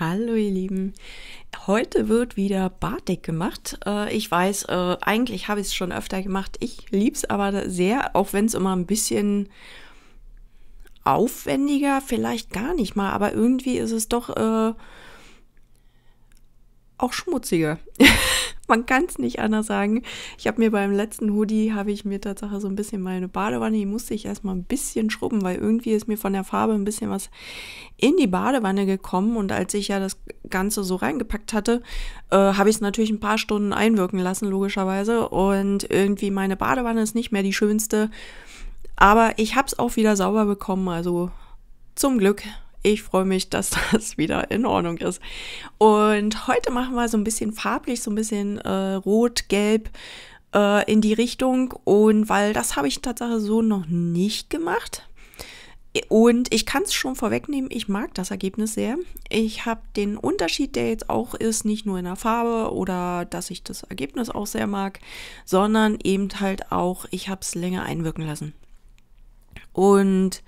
Hallo ihr Lieben. Heute wird wieder Bartik gemacht. Äh, ich weiß, äh, eigentlich habe ich es schon öfter gemacht. Ich liebe es aber sehr, auch wenn es immer ein bisschen aufwendiger, vielleicht gar nicht mal, aber irgendwie ist es doch äh, auch schmutziger. Man kann es nicht anders sagen. Ich habe mir beim letzten Hoodie, habe ich mir tatsächlich so ein bisschen meine Badewanne, die musste ich erstmal ein bisschen schrubben, weil irgendwie ist mir von der Farbe ein bisschen was in die Badewanne gekommen. Und als ich ja das Ganze so reingepackt hatte, äh, habe ich es natürlich ein paar Stunden einwirken lassen, logischerweise. Und irgendwie meine Badewanne ist nicht mehr die schönste. Aber ich habe es auch wieder sauber bekommen, also zum Glück ich freue mich, dass das wieder in Ordnung ist. Und heute machen wir so ein bisschen farblich, so ein bisschen äh, rot, gelb äh, in die Richtung. Und weil das habe ich tatsächlich so noch nicht gemacht. Und ich kann es schon vorwegnehmen, ich mag das Ergebnis sehr. Ich habe den Unterschied, der jetzt auch ist, nicht nur in der Farbe oder dass ich das Ergebnis auch sehr mag, sondern eben halt auch, ich habe es länger einwirken lassen. Und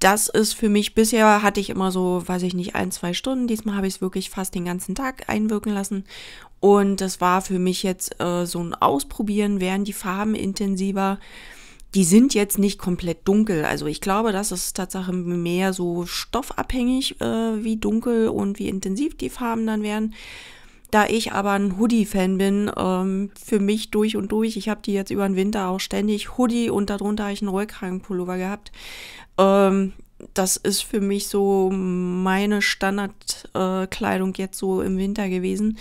das ist für mich, bisher hatte ich immer so, weiß ich nicht, ein, zwei Stunden. Diesmal habe ich es wirklich fast den ganzen Tag einwirken lassen. Und das war für mich jetzt äh, so ein Ausprobieren, werden die Farben intensiver. Die sind jetzt nicht komplett dunkel. Also ich glaube, das ist tatsächlich mehr so stoffabhängig, äh, wie dunkel und wie intensiv die Farben dann werden. Da ich aber ein Hoodie-Fan bin, ähm, für mich durch und durch, ich habe die jetzt über den Winter auch ständig Hoodie und darunter habe ich einen Rollkragenpullover gehabt. Ähm, das ist für mich so meine Standardkleidung äh, jetzt so im Winter gewesen.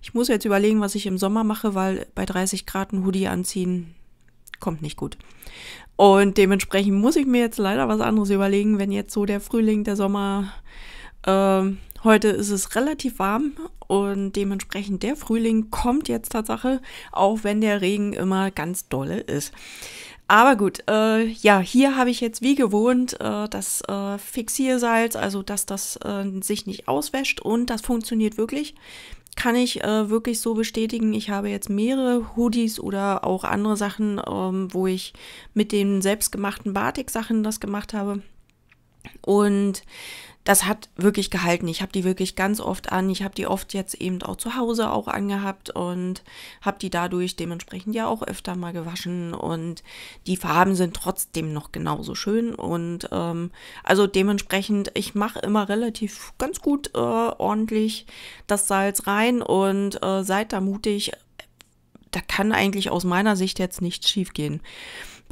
Ich muss jetzt überlegen, was ich im Sommer mache, weil bei 30 Grad ein Hoodie anziehen kommt nicht gut. Und dementsprechend muss ich mir jetzt leider was anderes überlegen, wenn jetzt so der Frühling, der Sommer, äh, Heute ist es relativ warm und dementsprechend der Frühling kommt jetzt Tatsache, auch wenn der Regen immer ganz dolle ist. Aber gut, äh, ja, hier habe ich jetzt wie gewohnt äh, das äh, Fixiersalz, also dass das äh, sich nicht auswäscht und das funktioniert wirklich. Kann ich äh, wirklich so bestätigen. Ich habe jetzt mehrere Hoodies oder auch andere Sachen, ähm, wo ich mit den selbstgemachten Batik-Sachen das gemacht habe. Und das hat wirklich gehalten. Ich habe die wirklich ganz oft an. Ich habe die oft jetzt eben auch zu Hause auch angehabt und habe die dadurch dementsprechend ja auch öfter mal gewaschen. Und die Farben sind trotzdem noch genauso schön. Und ähm, also dementsprechend, ich mache immer relativ ganz gut äh, ordentlich das Salz rein und äh, seid da mutig. Da kann eigentlich aus meiner Sicht jetzt nichts schief gehen.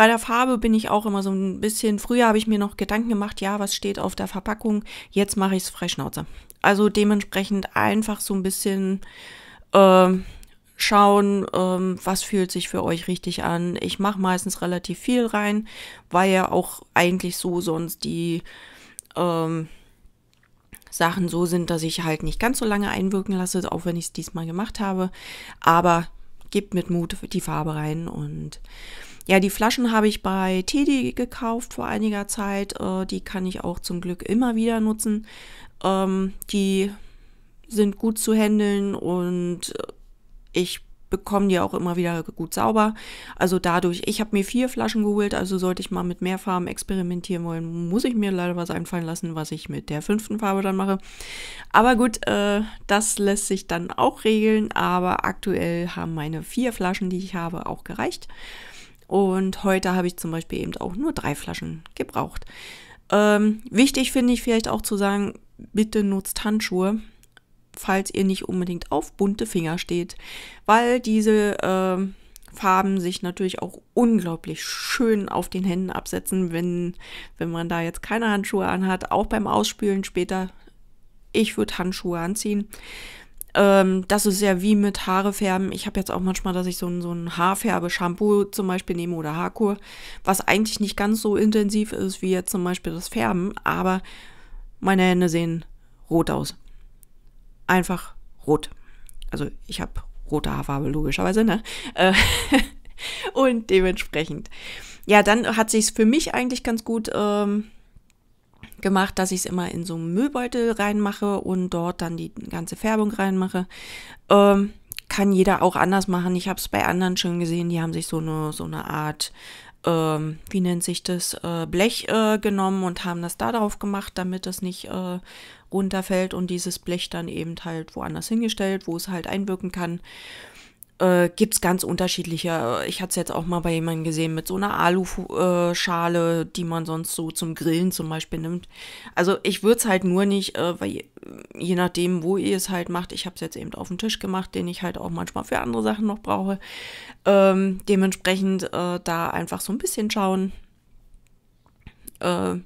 Bei der Farbe bin ich auch immer so ein bisschen, früher habe ich mir noch Gedanken gemacht, ja, was steht auf der Verpackung, jetzt mache ich es freischnauze. Also dementsprechend einfach so ein bisschen äh, schauen, ähm, was fühlt sich für euch richtig an. Ich mache meistens relativ viel rein, weil ja auch eigentlich so sonst die... Ähm, Sachen so sind, dass ich halt nicht ganz so lange einwirken lasse, auch wenn ich es diesmal gemacht habe. Aber gebt mit Mut die Farbe rein und ja, die Flaschen habe ich bei Teddy gekauft vor einiger Zeit. Äh, die kann ich auch zum Glück immer wieder nutzen. Ähm, die sind gut zu handeln und äh, ich bekommen die auch immer wieder gut sauber. Also dadurch, ich habe mir vier Flaschen geholt, also sollte ich mal mit mehr Farben experimentieren wollen, muss ich mir leider was einfallen lassen, was ich mit der fünften Farbe dann mache. Aber gut, äh, das lässt sich dann auch regeln, aber aktuell haben meine vier Flaschen, die ich habe, auch gereicht. Und heute habe ich zum Beispiel eben auch nur drei Flaschen gebraucht. Ähm, wichtig finde ich vielleicht auch zu sagen, bitte nutzt Handschuhe, falls ihr nicht unbedingt auf bunte Finger steht, weil diese äh, Farben sich natürlich auch unglaublich schön auf den Händen absetzen, wenn, wenn man da jetzt keine Handschuhe anhat, auch beim Ausspülen später. Ich würde Handschuhe anziehen. Ähm, das ist ja wie mit Haare färben. Ich habe jetzt auch manchmal, dass ich so ein, so ein Haarfärbe-Shampoo zum Beispiel nehme oder Haarkur, was eigentlich nicht ganz so intensiv ist wie jetzt zum Beispiel das Färben, aber meine Hände sehen rot aus. Einfach rot. Also ich habe rote Haarfarbe, logischerweise, ne? Äh, und dementsprechend. Ja, dann hat sich es für mich eigentlich ganz gut ähm, gemacht, dass ich es immer in so einen Müllbeutel reinmache und dort dann die ganze Färbung reinmache. Ähm, kann jeder auch anders machen. Ich habe es bei anderen schon gesehen, die haben sich so eine, so eine Art, ähm, wie nennt sich das, äh, Blech äh, genommen und haben das da drauf gemacht, damit das nicht äh, runterfällt und dieses Blech dann eben halt woanders hingestellt, wo es halt einwirken kann äh, gibt es ganz unterschiedliche. Ich hatte es jetzt auch mal bei jemandem gesehen mit so einer Aluschale, äh, die man sonst so zum Grillen zum Beispiel nimmt. Also ich würde es halt nur nicht, äh, weil je, nachdem, wo ihr es halt macht, ich habe es jetzt eben auf dem Tisch gemacht, den ich halt auch manchmal für andere Sachen noch brauche. Ähm, dementsprechend äh, da einfach so ein bisschen schauen. Äh,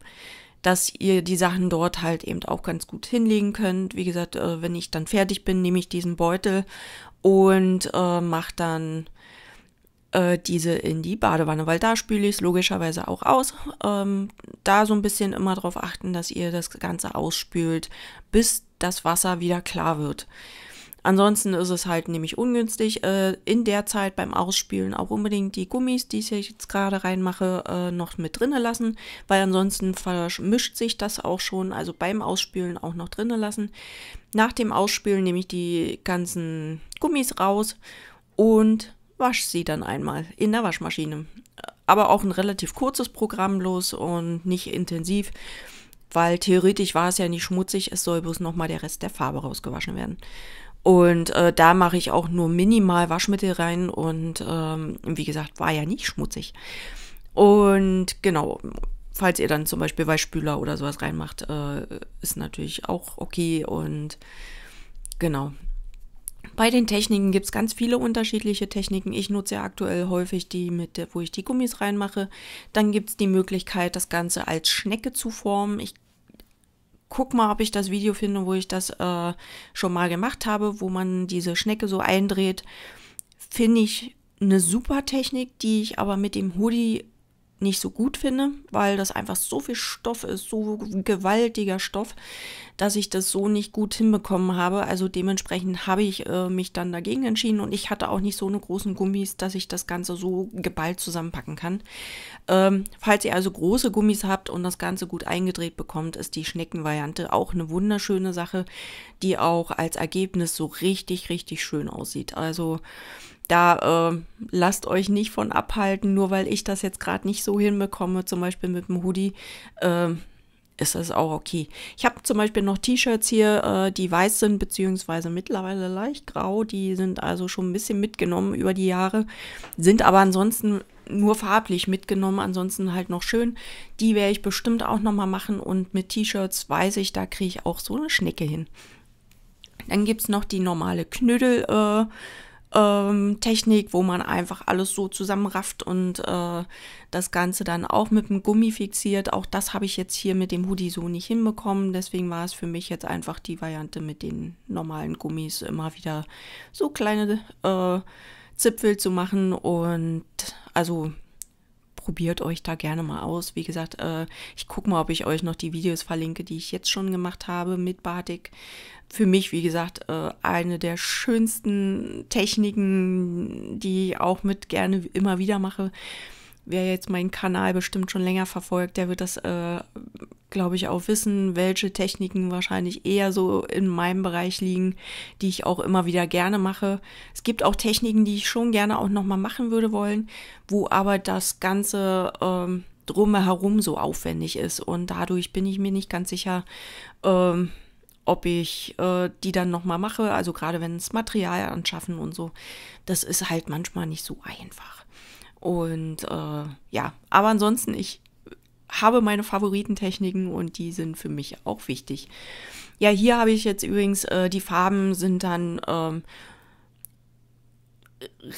dass ihr die Sachen dort halt eben auch ganz gut hinlegen könnt. Wie gesagt, äh, wenn ich dann fertig bin, nehme ich diesen Beutel und äh, mache dann äh, diese in die Badewanne, weil da spüle ich es logischerweise auch aus. Ähm, da so ein bisschen immer darauf achten, dass ihr das Ganze ausspült, bis das Wasser wieder klar wird. Ansonsten ist es halt nämlich ungünstig, äh, in der Zeit beim Ausspielen auch unbedingt die Gummis, die ich jetzt gerade reinmache, äh, noch mit drinne lassen, weil ansonsten vermischt sich das auch schon, also beim Ausspielen auch noch drinne lassen. Nach dem Ausspielen nehme ich die ganzen Gummis raus und wasche sie dann einmal in der Waschmaschine. Aber auch ein relativ kurzes Programm los und nicht intensiv, weil theoretisch war es ja nicht schmutzig, es soll bloß nochmal der Rest der Farbe rausgewaschen werden. Und äh, da mache ich auch nur minimal Waschmittel rein und ähm, wie gesagt, war ja nicht schmutzig. Und genau, falls ihr dann zum Beispiel Weichspüler oder sowas reinmacht, äh, ist natürlich auch okay. Und genau. Bei den Techniken gibt es ganz viele unterschiedliche Techniken. Ich nutze ja aktuell häufig die, mit der, wo ich die Gummis reinmache. Dann gibt es die Möglichkeit, das Ganze als Schnecke zu formen. Ich guck mal, ob ich das Video finde, wo ich das äh, schon mal gemacht habe, wo man diese Schnecke so eindreht. Finde ich eine super Technik, die ich aber mit dem Hoodie nicht so gut finde, weil das einfach so viel Stoff ist, so gewaltiger Stoff, dass ich das so nicht gut hinbekommen habe. Also dementsprechend habe ich äh, mich dann dagegen entschieden und ich hatte auch nicht so eine großen Gummis, dass ich das Ganze so geballt zusammenpacken kann. Ähm, falls ihr also große Gummis habt und das Ganze gut eingedreht bekommt, ist die Schneckenvariante auch eine wunderschöne Sache, die auch als Ergebnis so richtig, richtig schön aussieht. Also da äh, lasst euch nicht von abhalten, nur weil ich das jetzt gerade nicht so hinbekomme, zum Beispiel mit dem Hoodie, äh, ist das auch okay. Ich habe zum Beispiel noch T-Shirts hier, äh, die weiß sind, beziehungsweise mittlerweile leicht grau. Die sind also schon ein bisschen mitgenommen über die Jahre, sind aber ansonsten nur farblich mitgenommen, ansonsten halt noch schön. Die werde ich bestimmt auch nochmal machen und mit T-Shirts weiß ich, da kriege ich auch so eine Schnecke hin. Dann gibt es noch die normale Knödel. Äh, ähm, Technik, wo man einfach alles so zusammenrafft und äh, das Ganze dann auch mit dem Gummi fixiert. Auch das habe ich jetzt hier mit dem Hoodie so nicht hinbekommen. Deswegen war es für mich jetzt einfach die Variante mit den normalen Gummis immer wieder so kleine äh, Zipfel zu machen und also probiert euch da gerne mal aus. Wie gesagt, äh, ich gucke mal, ob ich euch noch die Videos verlinke, die ich jetzt schon gemacht habe mit Batik. Für mich, wie gesagt, äh, eine der schönsten Techniken, die ich auch mit gerne immer wieder mache wer jetzt meinen Kanal bestimmt schon länger verfolgt, der wird das, äh, glaube ich, auch wissen, welche Techniken wahrscheinlich eher so in meinem Bereich liegen, die ich auch immer wieder gerne mache. Es gibt auch Techniken, die ich schon gerne auch nochmal machen würde wollen, wo aber das Ganze ähm, drumherum so aufwendig ist. Und dadurch bin ich mir nicht ganz sicher, ähm, ob ich äh, die dann nochmal mache. Also gerade wenn es Material anschaffen und so, das ist halt manchmal nicht so einfach. Und äh, ja, aber ansonsten, ich habe meine Favoritentechniken und die sind für mich auch wichtig. Ja, hier habe ich jetzt übrigens, äh, die Farben sind dann ähm,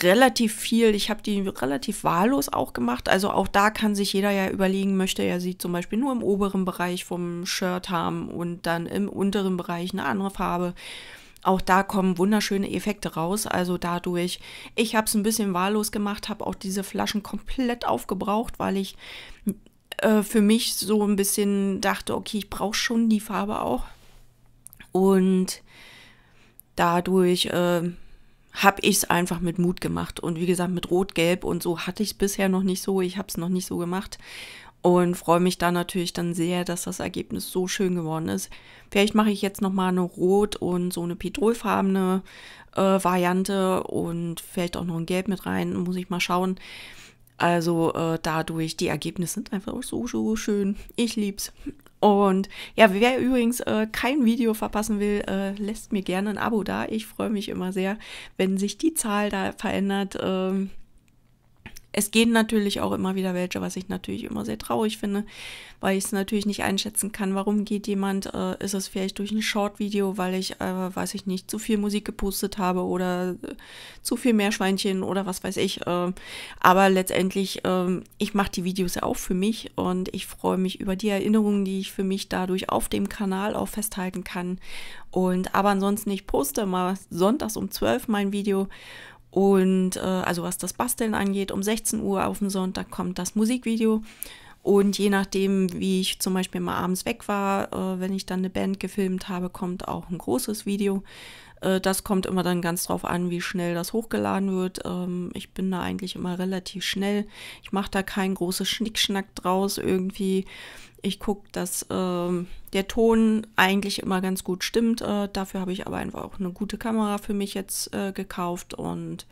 relativ viel. Ich habe die relativ wahllos auch gemacht. Also auch da kann sich jeder ja überlegen, möchte er sie zum Beispiel nur im oberen Bereich vom Shirt haben und dann im unteren Bereich eine andere Farbe. Auch da kommen wunderschöne Effekte raus. Also dadurch, ich habe es ein bisschen wahllos gemacht, habe auch diese Flaschen komplett aufgebraucht, weil ich äh, für mich so ein bisschen dachte, okay, ich brauche schon die Farbe auch. Und dadurch äh, habe ich es einfach mit Mut gemacht. Und wie gesagt, mit Rot, Gelb und so hatte ich es bisher noch nicht so. Ich habe es noch nicht so gemacht und freue mich da natürlich dann sehr, dass das Ergebnis so schön geworden ist. Vielleicht mache ich jetzt nochmal eine rot und so eine petrolfarbene äh, Variante und vielleicht auch noch ein Gelb mit rein, muss ich mal schauen. Also äh, dadurch, die Ergebnisse sind einfach so, so schön. Ich lieb's. Und ja, wer übrigens äh, kein Video verpassen will, äh, lässt mir gerne ein Abo da. Ich freue mich immer sehr, wenn sich die Zahl da verändert. Ähm es gehen natürlich auch immer wieder welche, was ich natürlich immer sehr traurig finde, weil ich es natürlich nicht einschätzen kann, warum geht jemand, äh, ist es vielleicht durch ein Short-Video, weil ich, äh, weiß ich nicht, zu viel Musik gepostet habe oder äh, zu viel Meerschweinchen oder was weiß ich. Ähm. aber letztendlich, ähm, ich mache die Videos ja auch für mich und ich freue mich über die Erinnerungen, die ich für mich dadurch auf dem Kanal auch festhalten kann. Und aber ansonsten, ich poste mal sonntags um 12 mein Video und äh, also was das Basteln angeht, um 16 Uhr auf dem Sonntag kommt das Musikvideo. Und je nachdem, wie ich zum Beispiel mal abends weg war, äh, wenn ich dann eine Band gefilmt habe, kommt auch ein großes Video. Äh, das kommt immer dann ganz drauf an, wie schnell das hochgeladen wird. Ähm, ich bin da eigentlich immer relativ schnell. Ich mache da kein großes Schnickschnack draus irgendwie. Ich gucke, dass ähm, der Ton eigentlich immer ganz gut stimmt. Äh, dafür habe ich aber einfach auch eine gute Kamera für mich jetzt äh, gekauft und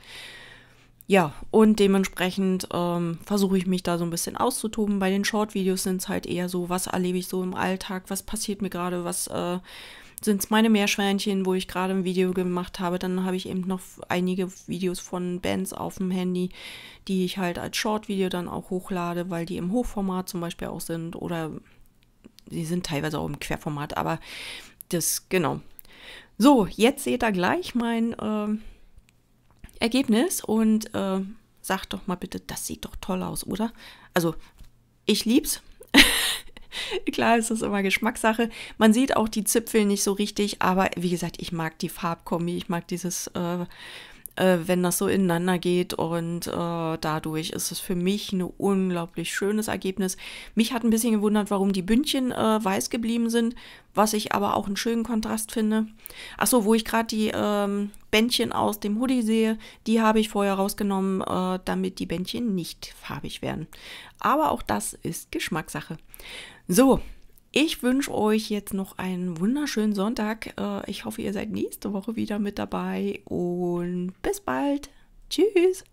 ja, und dementsprechend ähm, versuche ich mich da so ein bisschen auszutoben. Bei den Short-Videos sind es halt eher so, was erlebe ich so im Alltag, was passiert mir gerade, was äh, sind es meine Meerschweinchen, wo ich gerade ein Video gemacht habe. Dann habe ich eben noch einige Videos von Bands auf dem Handy, die ich halt als Short-Video dann auch hochlade, weil die im Hochformat zum Beispiel auch sind oder sie sind teilweise auch im Querformat, aber das, genau. So, jetzt seht ihr gleich mein äh, Ergebnis und äh, sagt doch mal bitte, das sieht doch toll aus, oder? Also, ich lieb's. Klar ist das immer Geschmackssache. Man sieht auch die Zipfel nicht so richtig, aber wie gesagt, ich mag die Farbkombi, ich mag dieses äh, äh, wenn das so ineinander geht. Und äh, dadurch ist es für mich ein unglaublich schönes Ergebnis. Mich hat ein bisschen gewundert, warum die Bündchen äh, weiß geblieben sind, was ich aber auch einen schönen Kontrast finde. Achso, wo ich gerade die ähm, Bändchen aus dem Hoodie sehe, die habe ich vorher rausgenommen, äh, damit die Bändchen nicht farbig werden. Aber auch das ist Geschmackssache. So, ich wünsche euch jetzt noch einen wunderschönen Sonntag. Äh, ich hoffe, ihr seid nächste Woche wieder mit dabei und bis bald. Tschüss.